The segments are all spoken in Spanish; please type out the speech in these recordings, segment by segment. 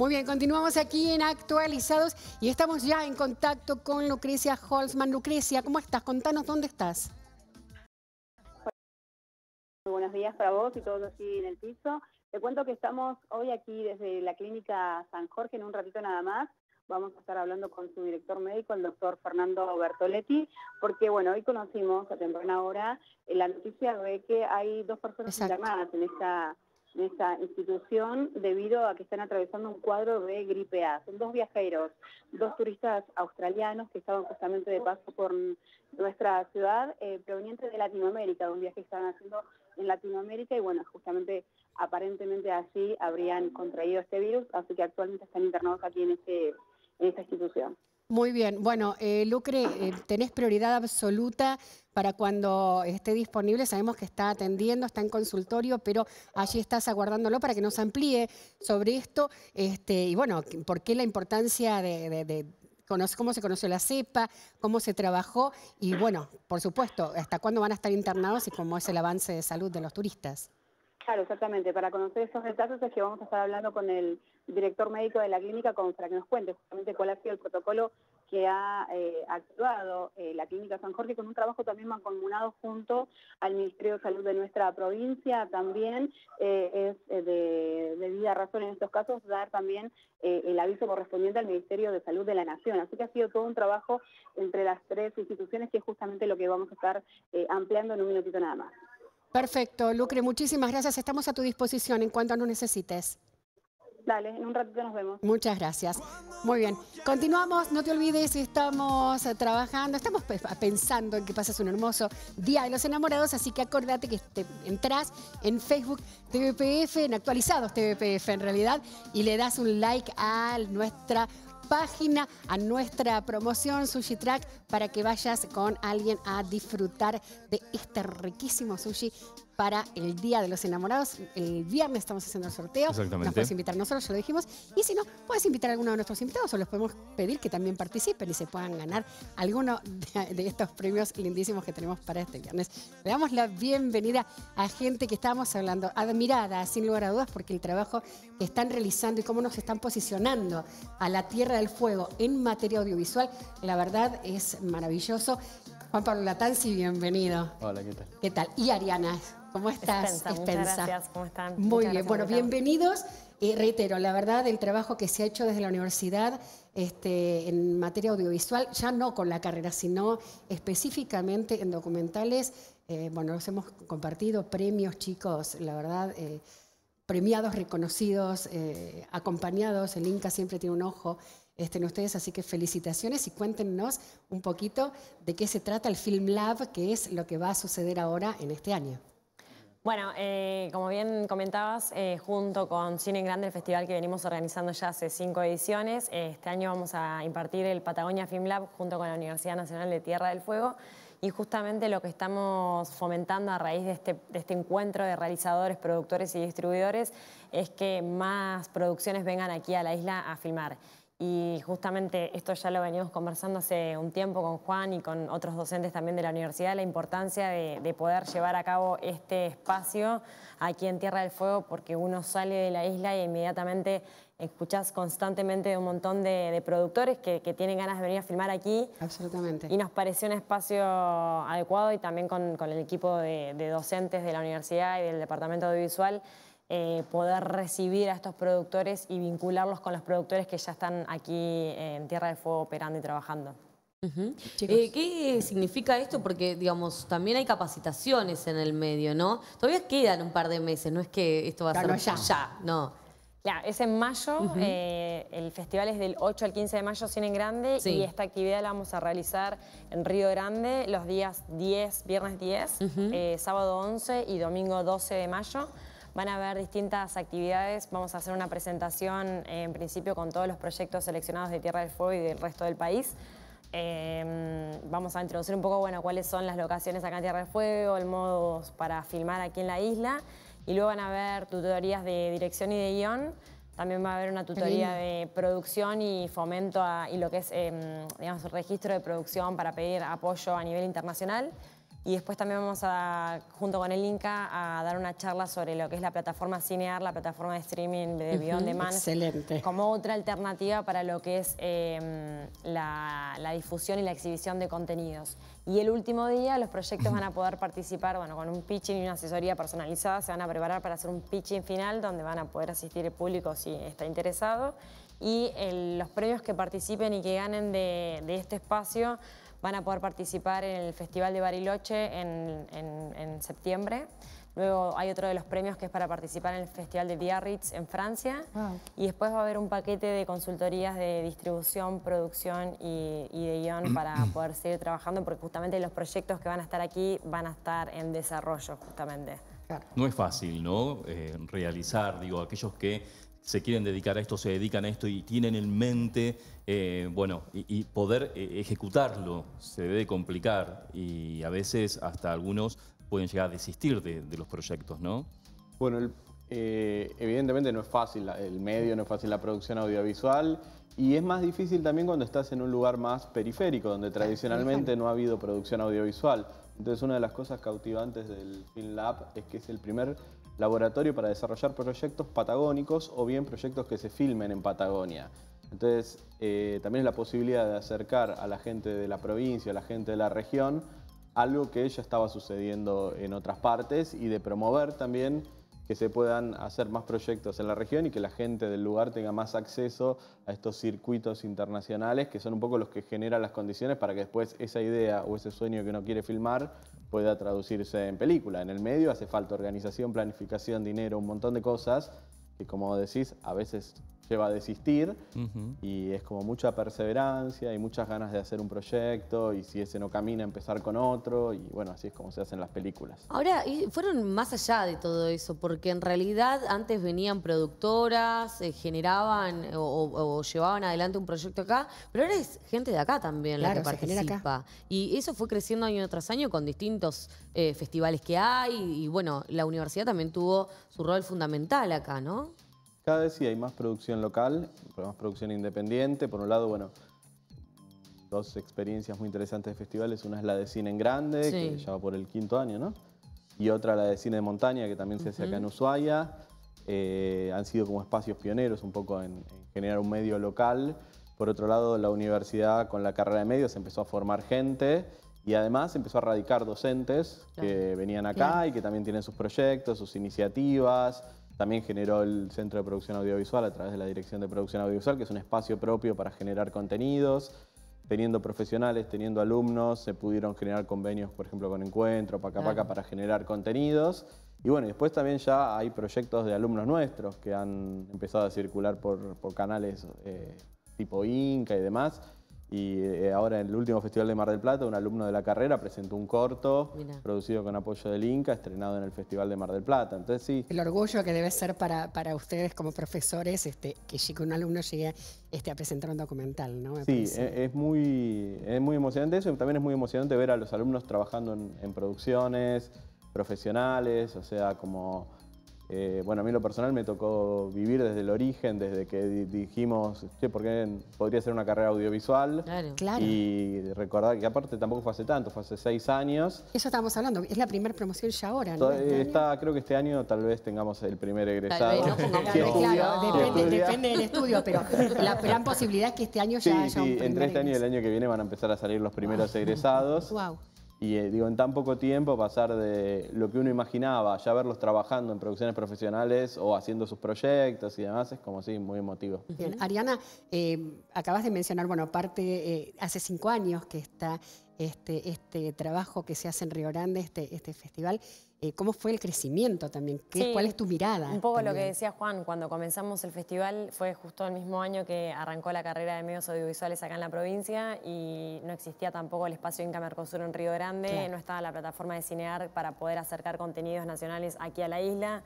Muy bien, continuamos aquí en Actualizados y estamos ya en contacto con Lucrecia Holzman. Lucrecia, ¿cómo estás? Contanos dónde estás. Muy buenos días para vos y todos aquí en el piso. Te cuento que estamos hoy aquí desde la clínica San Jorge en un ratito nada más. Vamos a estar hablando con su director médico, el doctor Fernando Bertoletti, porque bueno, hoy conocimos a temprana hora eh, la noticia de que hay dos personas llamadas en esta en esta institución debido a que están atravesando un cuadro de gripe A. Son dos viajeros, dos turistas australianos que estaban justamente de paso por nuestra ciudad, eh, provenientes de Latinoamérica, de un viaje que estaban haciendo en Latinoamérica y bueno, justamente aparentemente así habrían contraído este virus, así que actualmente están internados aquí en, este, en esta institución. Muy bien, bueno, eh, Lucre, eh, tenés prioridad absoluta para cuando esté disponible. Sabemos que está atendiendo, está en consultorio, pero allí estás aguardándolo para que nos amplíe sobre esto. Este, y bueno, ¿por qué la importancia de, de cómo se conoció la cepa, cómo se trabajó y bueno, por supuesto, hasta cuándo van a estar internados y cómo es el avance de salud de los turistas? Claro, exactamente. Para conocer esos detalles es que vamos a estar hablando con el director médico de la clínica, como para que nos cuente justamente cuál ha sido el protocolo que ha eh, actuado eh, la Clínica San Jorge con un trabajo también mancomunado junto al Ministerio de Salud de nuestra provincia. También eh, es de debida razón en estos casos dar también el aviso correspondiente al Ministerio de Salud de la Nación. Así que ha sido todo un trabajo entre las tres instituciones que es justamente lo que vamos a estar ampliando en un minutito nada más. Perfecto, Lucre, muchísimas gracias. Estamos a tu disposición en cuanto nos necesites. Dale, en un ratito nos vemos. Muchas gracias. Muy bien. Continuamos, no te olvides, estamos eh, trabajando, estamos pensando en que pasas un hermoso Día de los Enamorados, así que acordate que entras en Facebook TVPF, en actualizados TVPF en realidad, y le das un like a nuestra página, a nuestra promoción Sushi Track, para que vayas con alguien a disfrutar de este riquísimo sushi para el Día de los Enamorados. El viernes estamos haciendo el sorteo. Exactamente. Nos puedes invitar nosotros, ya lo dijimos. Y si no, puedes invitar a alguno de nuestros invitados o los podemos pedir que también participen y se puedan ganar alguno de, estos premios lindísimos que tenemos para este viernes. Le damos la bienvenida a gente que estábamos hablando, admirada, sin lugar a dudas, porque el trabajo que están realizando y cómo nos están posicionando a la Tierra del Fuego en materia audiovisual, la verdad es maravilloso. Juan Pablo Latanzi, bienvenido. Hola, ¿qué tal? ¿Qué tal? Y Ariana, ¿Cómo estás? Espensa, Muchas gracias, ¿cómo están? Muy bien, bueno, bienvenidos. Y reitero, la verdad, el trabajo que se ha hecho desde la universidad este, en materia audiovisual, ya no con la carrera, sino específicamente en documentales, eh, bueno, los hemos compartido, premios chicos, la verdad, eh, premiados, reconocidos, eh, acompañados, el Inca siempre tiene un ojo este, en ustedes, así que felicitaciones y cuéntenos un poquito de qué se trata el Film Lab, que es lo que va a suceder ahora en este año. Bueno, eh, como bien comentabas, eh, junto con Cine en Grande, el festival que venimos organizando ya hace cinco ediciones, eh, este año vamos a impartir el Patagonia Film Lab junto con la Universidad Nacional de Tierra del Fuego y justamente lo que estamos fomentando a raíz de este, de este encuentro de realizadores, productores y distribuidores es que más producciones vengan aquí a la isla a filmar. Y justamente esto ya lo venimos conversando hace un tiempo con Juan y con otros docentes también de la universidad, la importancia de, poder llevar a cabo este espacio aquí en Tierra del Fuego, porque uno sale de la isla e inmediatamente escuchás constantemente de un montón de, productores que, tienen ganas de venir a filmar aquí. Absolutamente. Y nos pareció un espacio adecuado y también con, el equipo de, de docentes de la universidad y del departamento audiovisual. Eh, poder recibir a estos productores y vincularlos con los productores que ya están aquí en Tierra de Fuego operando y trabajando. Eh, ¿Qué significa esto? Porque, digamos, también hay capacitaciones en el medio, ¿no? Todavía quedan un par de meses, no es que esto va a ser ya. ya, no. es en mayo, eh, el festival es del 8 al 15 de mayo, en Grande, y esta actividad la vamos a realizar en Río Grande los días 10, viernes 10, sábado 11 y domingo 12 de mayo. Van a ver distintas actividades, vamos a hacer una presentación eh, en principio con todos los proyectos seleccionados de Tierra del Fuego y del resto del país. Eh, vamos a introducir un poco bueno, cuáles son las locaciones acá en Tierra del Fuego, el modo para filmar aquí en la isla y luego van a ver tutorías de dirección y de guión. También va a haber una tutoría de producción y fomento y lo que es em, digamos, registro de producción para pedir apoyo a nivel internacional. Y después también vamos a, junto con el Inca, a dar una charla sobre lo que es la plataforma Cinear, la plataforma de streaming de Beyond Excelente. Como otra alternativa para lo que es em, la, difusión y la exhibición de contenidos. Y el último día los proyectos van a poder participar, bueno, con un pitching y una asesoría personalizada, se van a preparar para hacer un pitching final donde van a poder asistir el público si está interesado. Y los premios que participen y que ganen de este espacio van a poder participar en el Festival de Bariloche en, septiembre. Luego hay otro de los premios que es para participar en el Festival de Biarritz en Francia. Y después va a haber un paquete de consultorías de distribución, producción y, de guión mm. para mm. poder seguir trabajando, porque justamente los proyectos que van a estar aquí van a estar en desarrollo, justamente. No es fácil, ¿no? Eh, realizar, digo, aquellos que se quieren dedicar a esto, se dedican a esto y tienen en mente, eh, bueno, y, poder eh, ejecutarlo se debe complicar y a veces hasta algunos pueden llegar a desistir de, los proyectos, ¿no? Bueno, eh, evidentemente no es fácil el medio, no es fácil la producción audiovisual y es más difícil también cuando estás en un lugar más periférico, donde tradicionalmente no ha habido producción audiovisual. Entonces una de las cosas cautivantes del Film Lab es que es el primer laboratorio para desarrollar proyectos patagónicos o bien proyectos que se filmen en Patagonia. Entonces, eh, también es la posibilidad de acercar a la gente de la provincia, a la gente de la región, algo que ya estaba sucediendo en otras partes y de promover también que se puedan hacer más proyectos en la región y que la gente del lugar tenga más acceso a estos circuitos internacionales que son un poco los que generan las condiciones para que después esa idea o ese sueño que uno quiere filmar pueda traducirse en película. En el medio hace falta organización, planificación, dinero, un montón de cosas que como decís, a veces va a desistir y es como mucha perseverancia y muchas ganas de hacer un proyecto y si ese no camina empezar con otro y bueno, así es como se hacen las películas. Ahora, fueron más allá de todo eso, porque en realidad antes venían productoras, eh, generaban o, llevaban adelante un proyecto acá, pero ahora es gente de acá también la que participa. Y eso fue creciendo año tras año con distintos eh, festivales que hay y bueno, la universidad también tuvo su rol fundamental acá, ¿no? Cada vez sí hay más producción local, más producción independiente. Por un lado, bueno, dos experiencias muy interesantes de festivales. Una es la de cine en grande, que ya va por el quinto año, ¿no? Y otra la de cine de montaña, que también se hace acá en Ushuaia. Eh, han sido como espacios pioneros un poco en, generar un medio local. Por otro lado, la universidad con la carrera de medios empezó a formar gente y además empezó a radicar docentes que venían acá y que también tienen sus proyectos, sus iniciativas. También generó el Centro de Producción Audiovisual a través de la Dirección de Producción Audiovisual, que es un espacio propio para generar contenidos. Teniendo profesionales, teniendo alumnos, se pudieron generar convenios, por ejemplo, con Encuentro, Paca Paca, para generar contenidos. Y bueno, después también ya hay proyectos de alumnos nuestros que han empezado a circular por, canales eh, tipo Inca y demás, y eh, ahora en el último Festival de Mar del Plata, un alumno de la carrera presentó un corto producido con apoyo del Inca, estrenado en el Festival de Mar del Plata. Entonces sí. El orgullo que debe ser para, para ustedes como profesores este, que un alumno llegue este, a presentar un documental, ¿no? sí, e, es, muy, es muy emocionante eso también es muy emocionante ver a los alumnos trabajando en, en producciones profesionales, o sea, como eh, bueno, a mí lo personal me tocó vivir desde el origen, desde que dijimos, che, porque podría ser una carrera audiovisual. Claro, Y recordar que aparte tampoco fue hace tanto, fue hace seis años. Eso estábamos hablando, es la primera promoción ya ahora, ¿no? Este está, creo que este año tal vez tengamos el primer egresado. claro, Depende, del estudio, pero la gran posibilidad es que este año ya haya sí, Entre este año y el año que viene van a empezar a salir los primeros egresados. Wow. Y eh, digo, en tan poco tiempo pasar de lo que uno imaginaba, ya verlos trabajando en producciones profesionales o haciendo sus proyectos y demás, es como sí, muy emotivo. Bien, Ariana, eh, acabas de mencionar, bueno, parte, eh, hace cinco años que está este, este trabajo que se hace en Río Grande, este, este festival. Eh, cómo fue el crecimiento también, cuál es tu mirada. Un poco lo que decía Juan, cuando comenzamos el festival fue justo el mismo año que arrancó la carrera de medios audiovisuales acá en la provincia y no existía tampoco el espacio Inca Mercosur en Río Grande, no estaba la plataforma de Cinear para poder acercar contenidos nacionales aquí a la isla.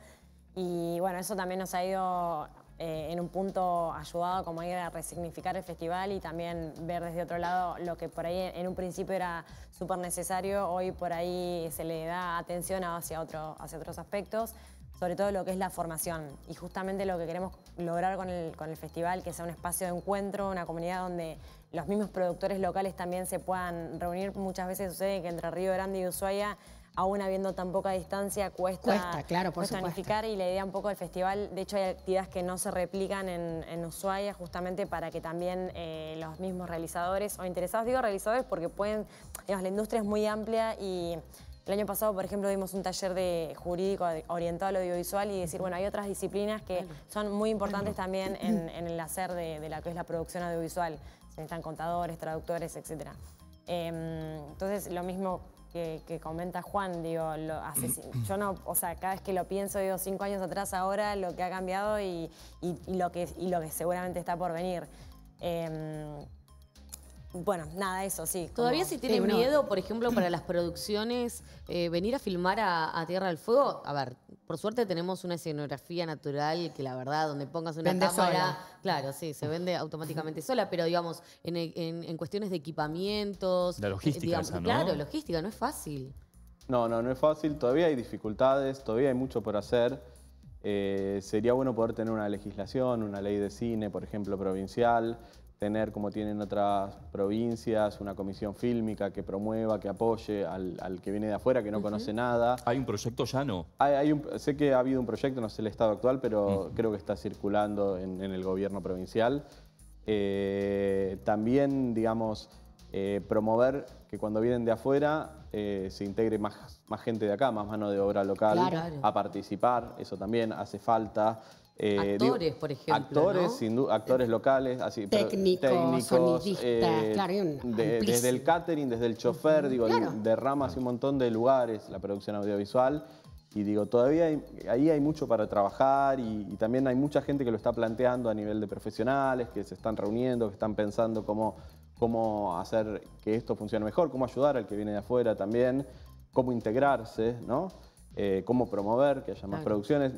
Y bueno, eso también nos ha ido eh, en un punto ayudado como ir a resignificar el festival y también ver desde otro lado lo que por ahí en un principio era súper necesario, hoy por ahí se le da atención hacia, hacia otros aspectos, sobre todo lo que es la formación y justamente lo que queremos lograr con el, con el festival, que sea un espacio de encuentro, una comunidad donde los mismos productores locales también se puedan reunir. Muchas veces sucede que entre Río Grande y Ushuaia aún habiendo tan poca distancia, cuesta, cuesta claro, y la idea un poco del festival, de hecho hay actividades que no se replican en, Ushuaia justamente para que también eh, los mismos realizadores o interesados, digo realizadores porque pueden, digamos, la industria es muy amplia y el año pasado, por ejemplo, dimos un taller de jurídico orientado al audiovisual y decir, bueno, hay otras disciplinas que son muy importantes también en, el hacer de, la que es la producción audiovisual. Están contadores, traductores, etc. Em, entonces, lo mismo que, comenta Juan, digo, yo no, o sea, cada vez que lo pienso, digo, cinco años atrás, ahora, lo que ha cambiado y, lo, que, y lo que seguramente está por venir. Em, bueno, nada, eso sí. Todavía si tiene miedo, por ejemplo, para las producciones, eh, venir a filmar a, Tierra del Fuego. A ver, por suerte tenemos una escenografía natural que la verdad, donde pongas una cámara. Sola. Claro, sí, se vende automáticamente sola, pero digamos, en, cuestiones de equipamientos. La logística, eh, Claro, logística, no es fácil. No, no, no es fácil. Todavía hay dificultades, todavía hay mucho por hacer. Eh, sería bueno poder tener una legislación, una ley de cine, por ejemplo, provincial, tener, como tienen otras provincias, una comisión fílmica que promueva, que apoye al, que viene de afuera, que no conoce nada. ¿Hay un proyecto ya no? sé que ha habido un proyecto, no sé el estado actual, pero creo que está circulando en, el gobierno provincial. Eh, también, digamos, eh, promover que cuando vienen de afuera eh, se integre más, más gente de acá, más mano de obra local a participar, eso también hace falta. Eh, actores, por ejemplo. Actores, actores locales, así. técnicos, eh, sonidistas, claro. desde el catering, desde el chofer, digo, derrama así un montón de lugares la producción audiovisual. Y digo, todavía ahí hay mucho para trabajar y, también hay mucha gente que lo está planteando a nivel de profesionales, que se están reuniendo, que están pensando cómo, cómo hacer que esto funcione mejor, cómo ayudar al que viene de afuera también, cómo integrarse, ¿no? Eh, cómo promover, que haya más producciones.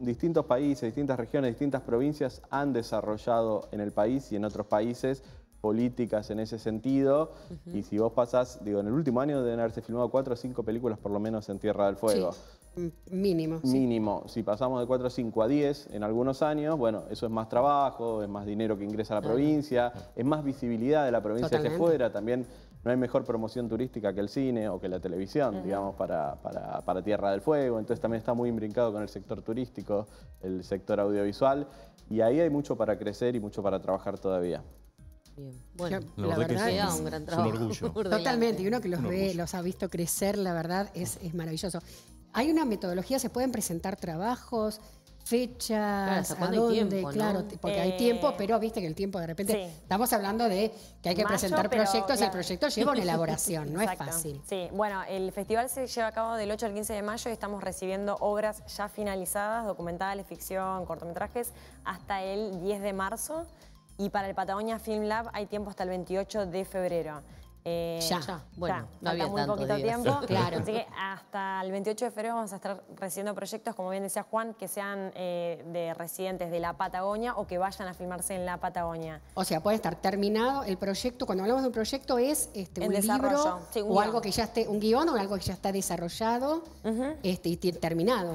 distintos países, distintas regiones, distintas provincias han desarrollado en el país y en otros países políticas en ese sentido. Y si vos pasás, digo, en el último año deben haberse filmado cuatro o cinco películas por lo menos en Tierra del Fuego. Mínimo. Mínimo. Si pasamos de 4 o 5 a 10 en algunos años, bueno, eso es más trabajo, es más dinero que ingresa a la provincia, es más visibilidad de la provincia que afuera. También no hay mejor promoción turística que el cine o que la televisión, digamos, para, para, Tierra del Fuego. Entonces también está muy imbrincado con el sector turístico, el sector audiovisual. Y ahí hay mucho para crecer y mucho para trabajar todavía. Bien. Bueno, la, verdad, es, un gran trabajo. orgullo. Totalmente, y uno que los ve, los ha visto crecer, la verdad es, es maravilloso. Hay una metodología, se pueden presentar trabajos, fechas, a dónde, claro, porque hay eh, tiempo, pero viste que el tiempo de repente, estamos hablando de que hay que presentar proyectos y el proyecto lleva una elaboración, no es fácil. Sí, bueno, el festival se lleva a cabo del 8 al 15 de mayo y estamos recibiendo obras ya finalizadas, documentales, ficción, cortometrajes, hasta el 10 de marzo y para el Patagonia Film Lab hay tiempo hasta el 28 de febrero. Eh, ya. bueno, tanto tiempo. claro. Así que hasta el 28 de febrero vamos a estar recibiendo proyectos, como bien decía Juan, que sean eh, de residentes de la Patagonia o que vayan a filmarse en la Patagonia. O sea, puede estar terminado el proyecto. Cuando hablamos de un proyecto es este, un libro o algo que ya esté, un guión o algo que ya está desarrollado este, y terminado.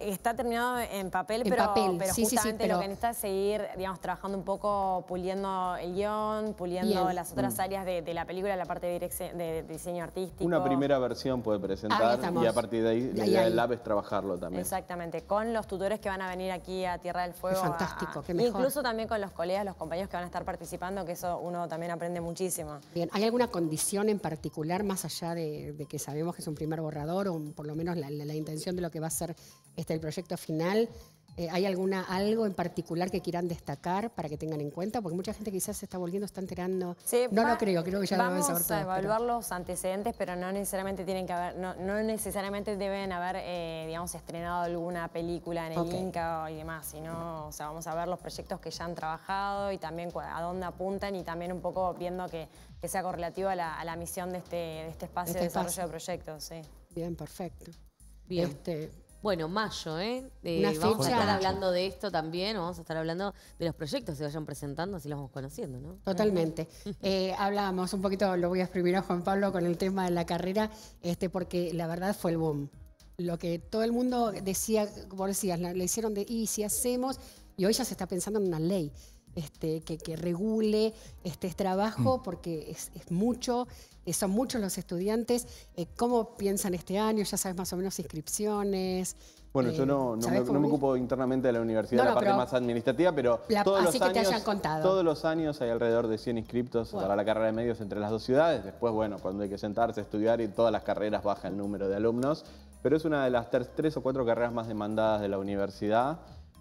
Está terminado en papel, pero, justamente sí, sí, lo que necesita es seguir, digamos, trabajando un poco, puliendo el guión, puliendo las otras mm. áreas de, la película, la parte de, diseño artístico. Una primera versión puede presentar y a partir de ahí la idea del lab es trabajarlo también. Exactamente, con los tutores que van a venir aquí a Tierra del Fuego. fantástico, qué e mejor. Incluso también con los colegas, los compañeros que van a estar participando, que eso uno también aprende muchísimo. Bien, ¿hay alguna condición en particular, más allá de, que sabemos que es un primer borrador o por lo menos la, intención de lo que va a ser este el proyecto final, eh, ¿hay alguna, algo en particular que quieran destacar para que tengan en cuenta? Porque mucha gente quizás se está volviendo, está enterando. no lo creo, creo que ya vamos a evaluar los antecedentes, pero no necesariamente tienen que haber, no, necesariamente deben haber, eh, digamos, estrenado alguna película en el Inca y demás, sino, o sea, vamos a ver los proyectos que ya han trabajado y también a dónde apuntan y también un poco viendo que, que sea correlativo a la, misión de este, este espacio este de desarrollo de proyectos. Bien, perfecto. Bien. Este, bueno, mayo, ¿eh? eh vamos a estar hablando de esto también, vamos a estar hablando de los proyectos que se vayan presentando, así los vamos conociendo, ¿no? Totalmente. Eh, hablábamos un poquito, lo voy a exprimir a Juan Pablo con el tema de la carrera, este, porque la verdad fue el boom. Lo que todo el mundo decía, como decías, le hicieron de, y si hacemos, y hoy ya se está pensando en una ley. Este, que, regule este, este trabajo mm. porque es mucho, eh, son muchos los estudiantes. Eh, ¿Cómo piensan este año? Ya sabes más o menos inscripciones. Bueno, eh, yo no, me, ocupo internamente de la universidad, la parte más administrativa, pero todos, los años, hay alrededor de 100 inscriptos para la carrera de medios entre las dos ciudades. Después, bueno, cuando hay que sentarse a estudiar y todas las carreras baja el número de alumnos, pero es una de las tres o cuatro carreras más demandadas de la universidad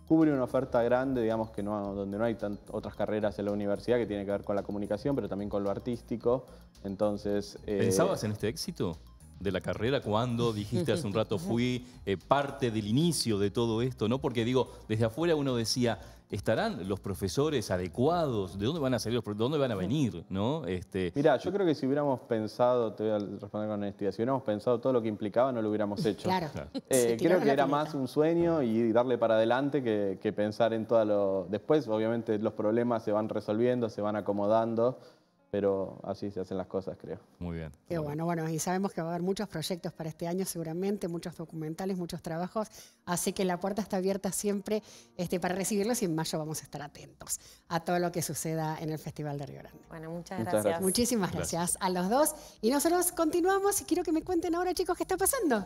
cubre una oferta grande, digamos, que no, donde no hay tantas otras carreras en la universidad que tiene que ver con la comunicación, pero también con lo artístico. Entonces. Eh, ¿Pensabas en este éxito? de la carrera cuando dijiste hace un rato fui eh, parte del inicio de todo esto, ¿no? Porque digo, desde afuera uno decía, ¿Estarán los profesores adecuados? ¿De dónde van a salir los profesores? ¿De dónde van a venir? ¿No? Este... Mirá, yo eh, creo que si hubiéramos pensado, te voy a responder con honestidad, si hubiéramos pensado todo lo que implicaba, no lo hubiéramos hecho. Claro. Eh, creo que era más un sueño y darle para adelante que, que pensar en todo lo. Después, obviamente, los problemas se van resolviendo, se van acomodando pero así se hacen las cosas, creo. Muy bien. Qué bueno, bueno, y sabemos que va a haber muchos proyectos para este año seguramente, muchos documentales, muchos trabajos, así que la puerta está abierta siempre este, para recibirlos y en mayo vamos a estar atentos a todo lo que suceda en el Festival de Río Grande. Bueno, muchas, gracias. Muchísimas gracias a los dos y nosotros continuamos y quiero que me cuenten ahora, chicos, qué está pasando.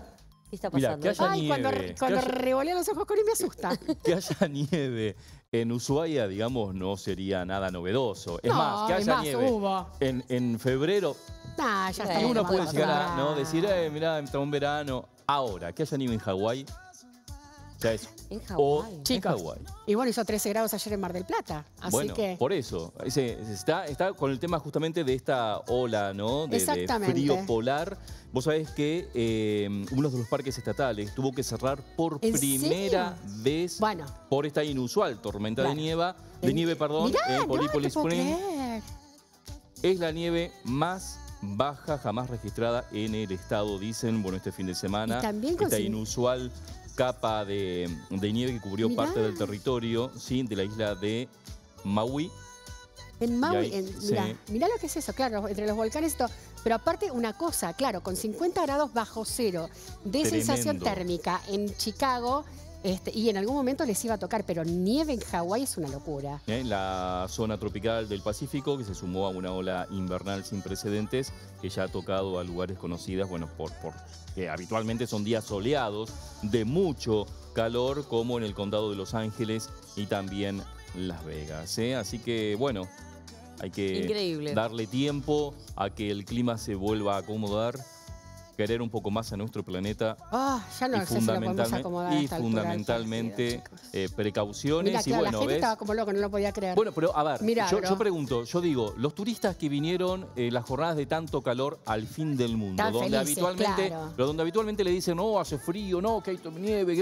¿Qué está pasando? Ay, cuando, nieve, cuando revolea los ojos él me asusta. Que haya nieve en Ushuaia, digamos, no sería nada novedoso. Es más, que haya nieve En, en febrero. Ah, ya uno puede llegar ¿no? decir, eh, mirá, está un verano. Ahora, que haya nieve en Hawái, en O bueno, Y bueno, hizo 13 grados ayer en Mar del Plata, así bueno, por eso. está, con el tema justamente de esta ola, ¿no? De, Exactamente. frío polar. Vos sabés que eh, uno de los parques estatales tuvo que cerrar por primera vez por esta inusual tormenta de nieve, de nieve, perdón, en Es la nieve más baja jamás registrada en el estado, dicen, bueno, este fin de semana. también esta inusual capa de, nieve que cubrió parte del territorio ¿sí? de la isla de Maui. En Maui, mira lo que es eso, claro, entre los volcanes esto. Pero aparte, una cosa, claro, con 50 grados bajo cero de sensación térmica en Chicago, este, y en algún momento les iba a tocar, pero nieve en Hawái es una locura. En eh, la zona tropical del Pacífico, que se sumó a una ola invernal sin precedentes, que ya ha tocado a lugares conocidas, bueno, por, por que habitualmente son días soleados, de mucho calor, como en el condado de Los Ángeles y también Las Vegas. ¿eh? Así que, bueno, hay que darle tiempo a que el clima se vuelva a acomodar querer un poco más a nuestro planeta. Ah, ya no y fundamentalmente, Y fundamentalmente precauciones. bueno, la gente estaba como loco, no lo podía creer. Bueno, pero a ver, yo, pregunto, yo digo, los turistas que vinieron eh, las jornadas de tanto calor al fin del mundo, donde habitualmente, donde habitualmente le dicen, no, hace frío, no, que hay nieve,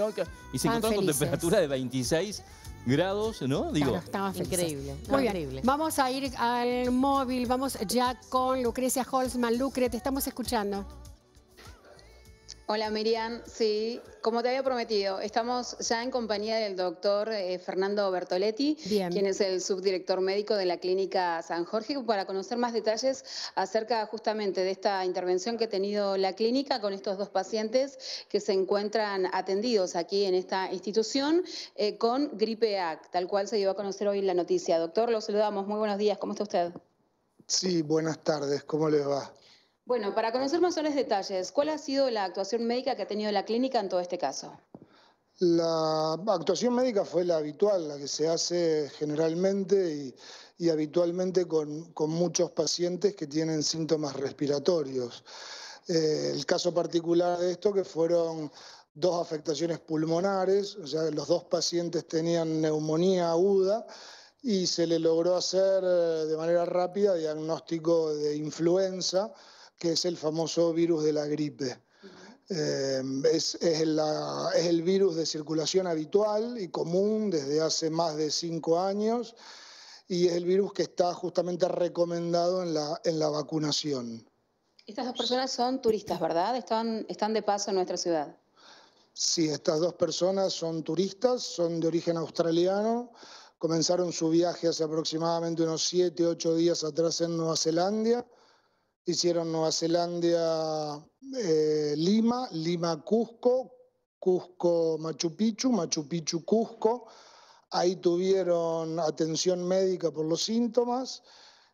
y se con temperatura de 26 grados, ¿no? Digo. increíble. Muy Increíble. Vamos a ir al móvil, vamos ya con Lucrecia Holzman. Lucre, te estamos escuchando. Hola Miriam, sí, como te había prometido, estamos ya en compañía del doctor eh, Fernando Bertoletti, quien es el subdirector médico de la Clínica San Jorge, para conocer más detalles acerca justamente de esta intervención que ha tenido la clínica con estos dos pacientes que se encuentran atendidos aquí en esta institución eh, con gripe A, tal cual se dio a conocer hoy la noticia. Doctor, lo saludamos, muy buenos días, ¿cómo está usted? Sí, buenas tardes, ¿cómo le va? Bueno, para conocer más los detalles, ¿cuál ha sido la actuación médica que ha tenido la clínica en todo este caso? La actuación médica fue la habitual, la que se hace generalmente y, habitualmente con, muchos pacientes que tienen síntomas respiratorios. Eh, el caso particular de esto que fueron dos afectaciones pulmonares, o sea, los dos pacientes tenían neumonía aguda y se le logró hacer eh, de manera rápida diagnóstico de influenza que es el famoso virus de la gripe. Em, es, el virus de circulación habitual y común desde hace más de cinco años y es el virus que está justamente recomendado en la, en la vacunación. Estas dos personas son turistas, ¿verdad? Están, están de paso en nuestra ciudad. Sí, estas dos personas son turistas, son de origen australiano, comenzaron su viaje hace aproximadamente unos siete, ocho días atrás en Nueva Zelanda hicieron Nueva Zelanda, eh, Lima, Lima, Cusco, Cusco, Machu Picchu, Machu Picchu, Cusco. Ahí tuvieron atención médica por los síntomas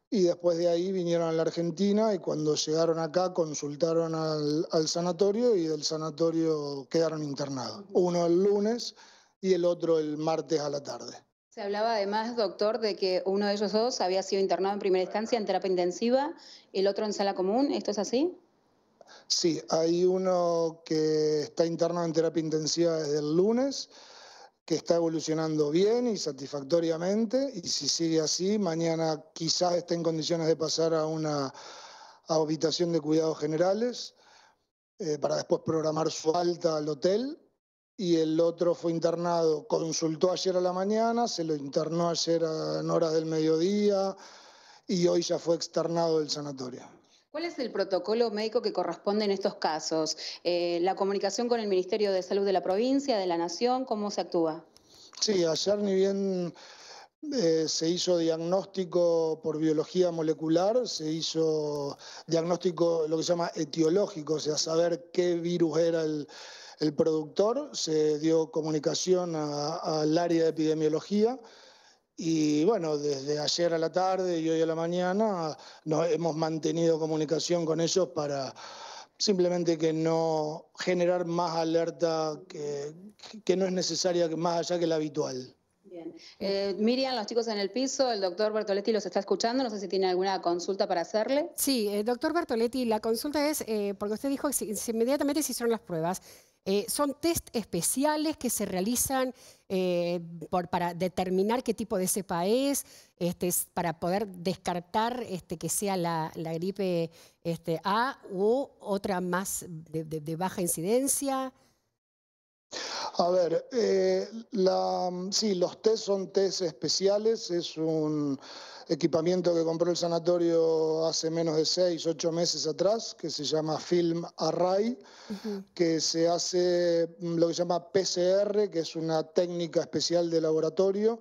y después de ahí vinieron a la Argentina y cuando llegaron acá consultaron al sanatorio y del sanatorio quedaron internados. Uno el lunes y el otro el martes a la tarde. Se hablaba además, doctor, de que uno de ellos dos había sido internado en primera instancia en terapia intensiva, el otro en sala común. ¿Esto es así? Sí, hay uno que está internado en terapia intensiva desde el lunes, que está evolucionando bien y satisfactoriamente, y si sigue así, mañana quizás esté en condiciones de pasar a una habitación de cuidados generales eh, para después programar su alta al hotel y el otro fue internado, consultó ayer a la mañana, se lo internó ayer en horas del mediodía y hoy ya fue externado del sanatorio. ¿Cuál es el protocolo médico que corresponde en estos casos? Eh, ¿La comunicación con el Ministerio de Salud de la provincia, de la Nación? ¿Cómo se actúa? Sí, ayer ni bien eh, se hizo diagnóstico por biología molecular, se hizo diagnóstico lo que se llama etiológico, o sea, saber qué virus era el el productor, se dio comunicación al área de epidemiología y bueno, desde ayer a la tarde y hoy a la mañana nos hemos mantenido comunicación con ellos para simplemente que no generar más alerta que, que no es necesaria, más allá que la habitual. Bien. Eh, Miriam, los chicos en el piso, el doctor Bertoletti los está escuchando, no sé si tiene alguna consulta para hacerle. Sí, eh, doctor Bertoletti, la consulta es, eh, porque usted dijo que inmediatamente se hicieron las pruebas, ¿son test especiales que se realizan para determinar qué tipo de cepa es, este, para poder descartar este, que sea la, gripe este, A u otra más de baja incidencia? A ver, eh, sí, los test son test especiales, es un equipamiento que compró el sanatorio hace menos de seis, ocho meses atrás, que se llama Film Array, que se hace mm, lo que se llama PCR, que es una técnica especial de laboratorio.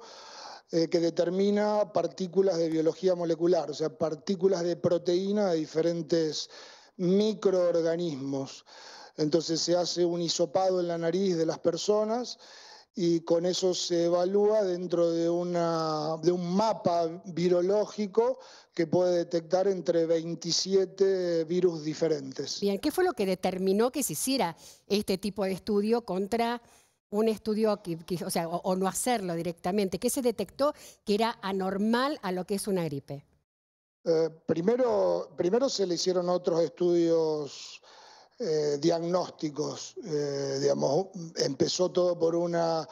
Eh, que determina partículas de biología molecular, o sea, partículas de proteína de diferentes microorganismos. Entonces se hace un hisopado en la nariz de las personas y con eso se evalúa dentro de, un mapa virológico que puede detectar entre 27 virus diferentes. Bien, ¿qué fue lo que determinó que se hiciera este tipo de estudio contra un estudio, que, o no hacerlo directamente? ¿Qué se detectó que era anormal a lo que es una gripe? Eh, primero, primero se le hicieron otros estudios eh, diagnósticos. Eh, digamos, empezó todo por una,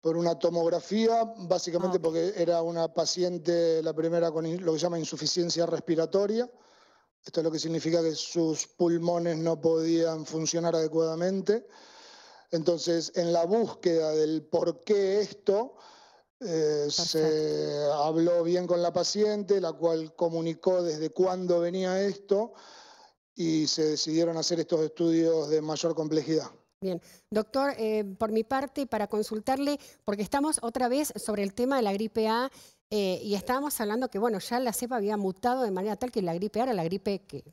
por una tomografía, básicamente ah. porque era una paciente, la primera con lo que se llama insuficiencia respiratoria. Esto es lo que significa que sus pulmones no podían funcionar adecuadamente. Entonces, en la búsqueda del por qué esto, eh, se habló bien con la paciente, la cual comunicó desde cuándo venía esto y se decidieron hacer estos estudios de mayor complejidad. Bien, doctor, eh, por mi parte, para consultarle, porque estamos otra vez sobre el tema de la gripe A eh, y estábamos hablando que, bueno, ya la cepa había mutado de manera tal que la gripe A era la gripe que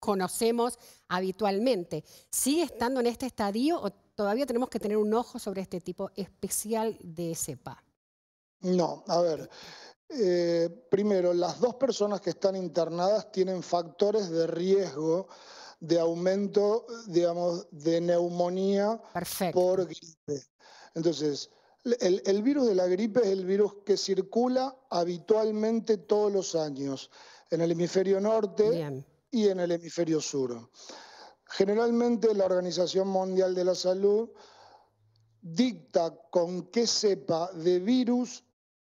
conocemos habitualmente. ¿Sigue estando en este estadio o todavía tenemos que tener un ojo sobre este tipo especial de cepa? No, a ver, eh, primero, las dos personas que están internadas tienen factores de riesgo de aumento, digamos, de neumonía por gripe. Entonces, el, virus de la gripe es el virus que circula habitualmente todos los años en el hemisferio norte y en el hemisferio sur. Generalmente la Organización Mundial de la Salud dicta con qué sepa de virus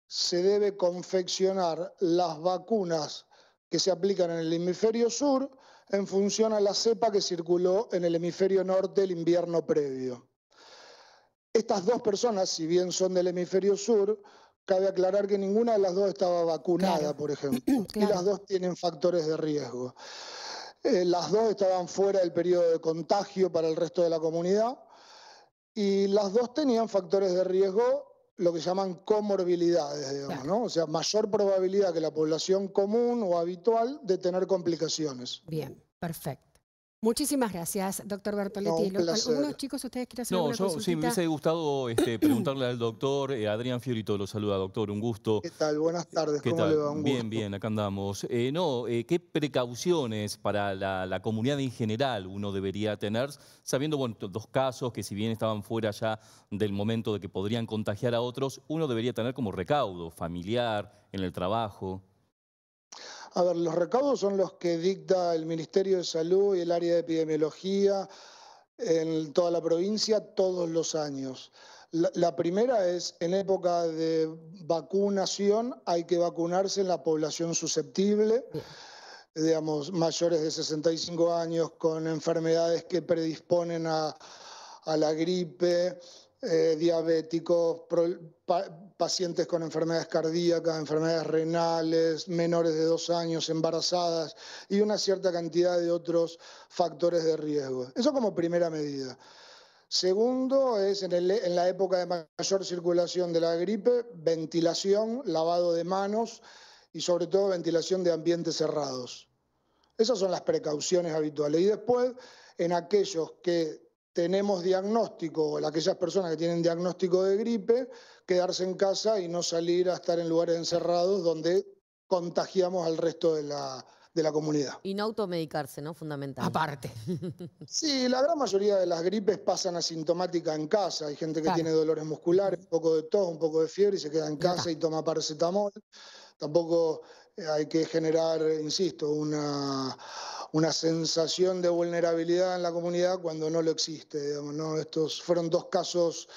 se debe confeccionar las vacunas que se aplican en el hemisferio sur en función a la cepa que circuló en el hemisferio norte el invierno previo. Estas dos personas, si bien son del hemisferio sur, cabe aclarar que ninguna de las dos estaba vacunada, por ejemplo, y las dos tienen factores de riesgo. Eh, las dos estaban fuera del periodo de contagio para el resto de la comunidad y las dos tenían factores de riesgo lo que llaman comorbilidades, digamos, ¿no? O sea, mayor probabilidad que la población común o habitual de tener complicaciones. Bien, perfecto. Muchísimas gracias, doctor Bertoletti. ¿Algunos chicos ustedes quieren hacer No, yo sí, me hubiese gustado este, preguntarle al doctor. Eh, Adrián Fiorito lo saluda, doctor, un gusto. ¿Qué tal? Buenas tardes, ¿cómo le va? bien, bien, acá andamos. Eh, no, eh, ¿qué precauciones para la, comunidad en general uno debería tener, sabiendo, bueno, dos casos que si bien estaban fuera ya del momento de que podrían contagiar a otros, uno debería tener como recaudo familiar, en el trabajo? A ver, los recaudos son los que dicta el Ministerio de Salud y el área de epidemiología en toda la provincia todos los años. La, primera es, en época de vacunación hay que vacunarse en la población susceptible, digamos, mayores de 65 años con enfermedades que predisponen a la gripe, eh, diabéticos, pacientes con enfermedades cardíacas, enfermedades renales, menores de dos años, embarazadas y una cierta cantidad de otros factores de riesgo. Eso como primera medida. Segundo es en la época de mayor circulación de la gripe, ventilación, lavado de manos y sobre todo ventilación de ambientes cerrados. Esas son las precauciones habituales. Y después, en aquellos que tenemos diagnóstico, aquellas personas que tienen diagnóstico de gripe, quedarse en casa y no salir a estar en lugares encerrados donde contagiamos al resto de la, comunidad. Y no automedicarse, ¿no? Fundamental. Aparte. Sí, la gran mayoría de las gripes pasan asintomática en casa. Hay gente que tiene dolores musculares, un poco de tos, un poco de fiebre y se queda en casa y toma paracetamol. Tampoco hay que generar, insisto, una, una sensación de vulnerabilidad en la comunidad cuando no lo existe. ¿no? Estos fueron dos casos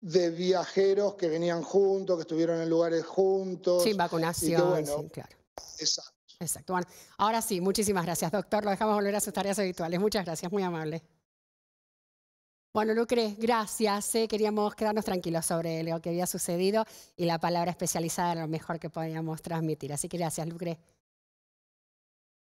de viajeros que venían juntos, que estuvieron en lugares juntos. Sin vacunación, sí, claro. Exacto. Exacto. ahora sí, muchísimas gracias, doctor. Lo dejamos volver a sus tareas habituales. Muchas gracias, muy amable. Bueno, Lucre, gracias. Eh. Queríamos quedarnos tranquilos sobre lo que había sucedido y la palabra especializada era lo mejor que podíamos transmitir. Así que gracias, Lucre.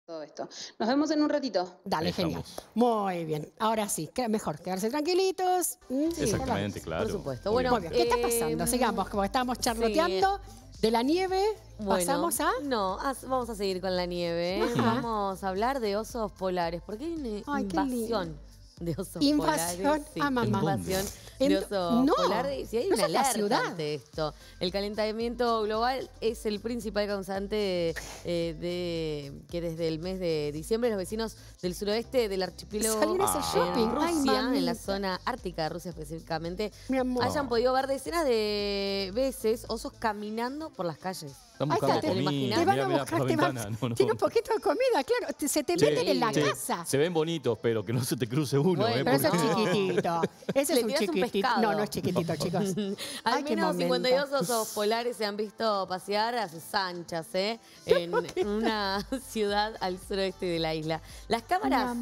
Todo esto. Nos vemos en un ratito. Dale, genial. Muy bien. Ahora sí, mejor quedarse tranquilitos. Mm, Exactamente, claro. Por supuesto. Bueno, ¿qué está eh, pasando? Sigamos, como estábamos charloteando. De la nieve pasamos a... No, vamos a seguir con la nieve. ¿eh? Vamos a hablar de osos polares, ¿Por hay invasión. de oso invasión a mamá. Invasión de no, polar. hay una esto. El calentamiento global es el principal causante eh, de que desde el mes de diciembre los vecinos del suroeste del archipiélago en Rusia, en la zona ártica de Rusia específicamente, hayan podido ver decenas de veces osos caminando por las calles. Están buscando te, comida. van a buscar, te no, no. Tiene un poquito de comida, claro. se te meten en la casa. Se ven bonitos, pero que no se te cruce uno. ¿eh? pero eso es chiquitito. Ese es un chiquitito. no, no es chiquitito, chicos. Al menos 52 osos polares se han visto pasear a sus anchas, ¿eh? En una ciudad al sureste de la isla. Las cámaras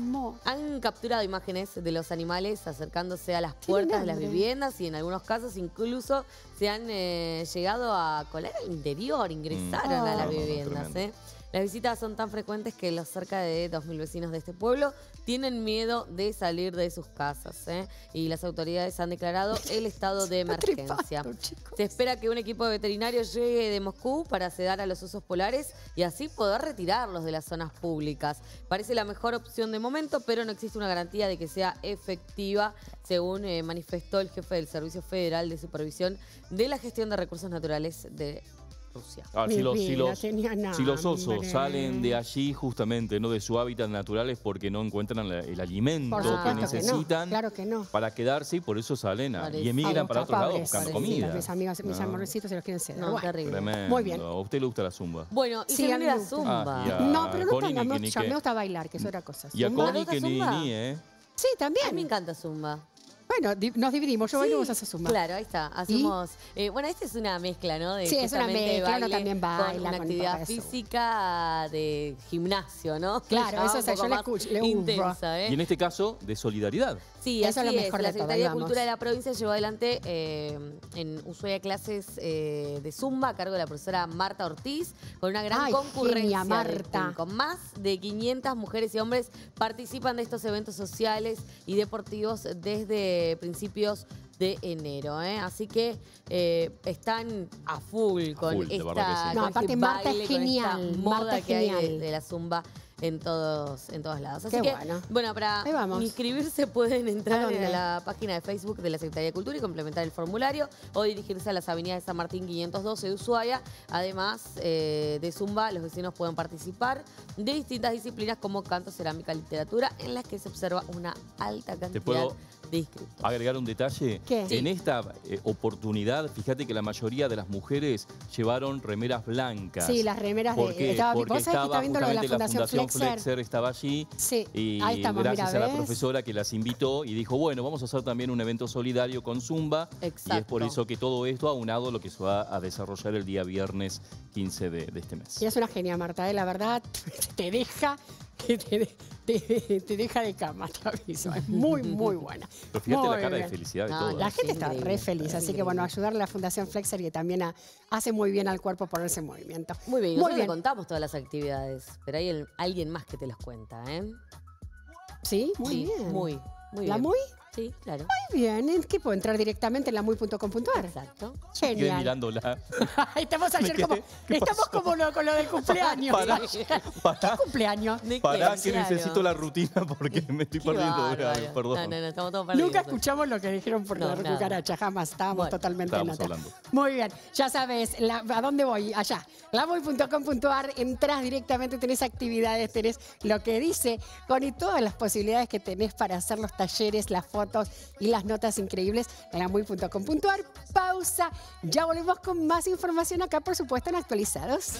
han capturado imágenes de los animales acercándose a las puertas de las viviendas y en algunos casos incluso se han eh, llegado a colar al interior, a las ah. viviendas. Las visitas son tan frecuentes que los cerca de 2.000 vecinos de este pueblo tienen miedo de salir de sus casas. Y las autoridades han declarado el estado de emergencia. Se espera que un equipo de veterinarios llegue de Moscú para sedar a los usos polares y así poder retirarlos de las zonas públicas. Parece la mejor opción de momento, pero no existe una garantía de que sea efectiva, según eh, manifestó el jefe del Servicio Federal de Supervisión de la Gestión de Recursos Naturales de Ah, si, los, si, los, osos salen de allí justamente, no de su hábitat natural, es porque no encuentran el alimento que necesitan claro que no. para quedarse y por eso salen a, y emigran para otros lados buscando comida. Mis amigas, mis amorrecitos amorcitos se los quieren ceder. No, terrible. Muy bien. ¿A usted le gusta la zumba? Bueno, y a la zumba. Ah, no, pero no me gusta bailar, que es otra cosa. Y a Connie que ni, ni, ¿eh? Sí, también. A mí me encanta zumba. Bueno, nos dividimos, yo bailo y vos haces zumba. Claro, ahí está, hacemos... Eh, bueno, esta es una mezcla, ¿no? De sí, es una mezcla, también baila. una actividad física de gimnasio, ¿no? Claro, eso o yo la escucho, intensa, ¿eh? Y en este caso, de solidaridad. Sí, eso es lo mejor La Secretaría de, Cultura de la provincia llevó adelante eh, en Ushuaia clases de Zumba a cargo de la profesora Marta Ortiz, con una gran concurrencia. Marta. Con más de 500 mujeres y hombres participan de estos eventos sociales y deportivos desde eh, principios de enero, ¿eh? Así que eh, están a full con esta... Marta genial. moda que hay de, la zumba en todos, en todos lados. Así que, bueno, bueno para inscribirse pueden entrar a la página de Facebook de la Secretaría de Cultura y complementar el formulario o dirigirse a las avenidas de San Martín 512 de Ushuaia. Además de zumba, los vecinos pueden participar de distintas disciplinas como canto, cerámica, literatura, en las que se observa una alta cantidad de Agregar un detalle. En esta eh, oportunidad, fíjate que la mayoría de las mujeres llevaron remeras blancas. Sí, las remeras de Porque estaba la Fundación, Flexer. estaba allí. Sí, y ahí gracias a la profesora que las invitó y dijo, bueno, vamos a hacer también un evento solidario con Zumba. Exacto. Y es por eso que todo esto ha unado lo que se va a desarrollar el día viernes 15 de, este mes. Y es una genia, Marta, de ¿eh? la verdad, te deja que te, deja de cama, te aviso. Es muy, muy buena. Pero fíjate la cara de felicidad de todo, La gente está re feliz, así que bueno, ayudarle a la Fundación Flexer que también hace muy bien al cuerpo ponerse en movimiento. Muy bien, muy bien. contamos todas las actividades, pero hay alguien más que te las cuenta, ¿eh? ¿Sí? Muy bien. Muy, muy ¿La bien. muy? Sí, claro. Muy bien, Es que puedo entrar directamente en la muy.com.ar? Exacto. Genial. Estoy mirándola. estamos ayer como, estamos como lo, con lo del cumpleaños. Para ¿Qué cumpleaños? Para que necesito la rutina porque me estoy perdiendo. perdón. estamos todos perdidos. Nunca escuchamos lo que dijeron por la cucaracha, jamás. Estábamos totalmente en Hablando. Muy bien, ya sabes, la, ¿a dónde voy? Allá. La muy.com.ar, entras directamente, tenés actividades, tenés lo que dice, con y todas las posibilidades que tenés para hacer los talleres, las fotos y las notas increíbles en Puntuar, Pausa, ya volvemos con más información acá, por supuesto, en actualizados.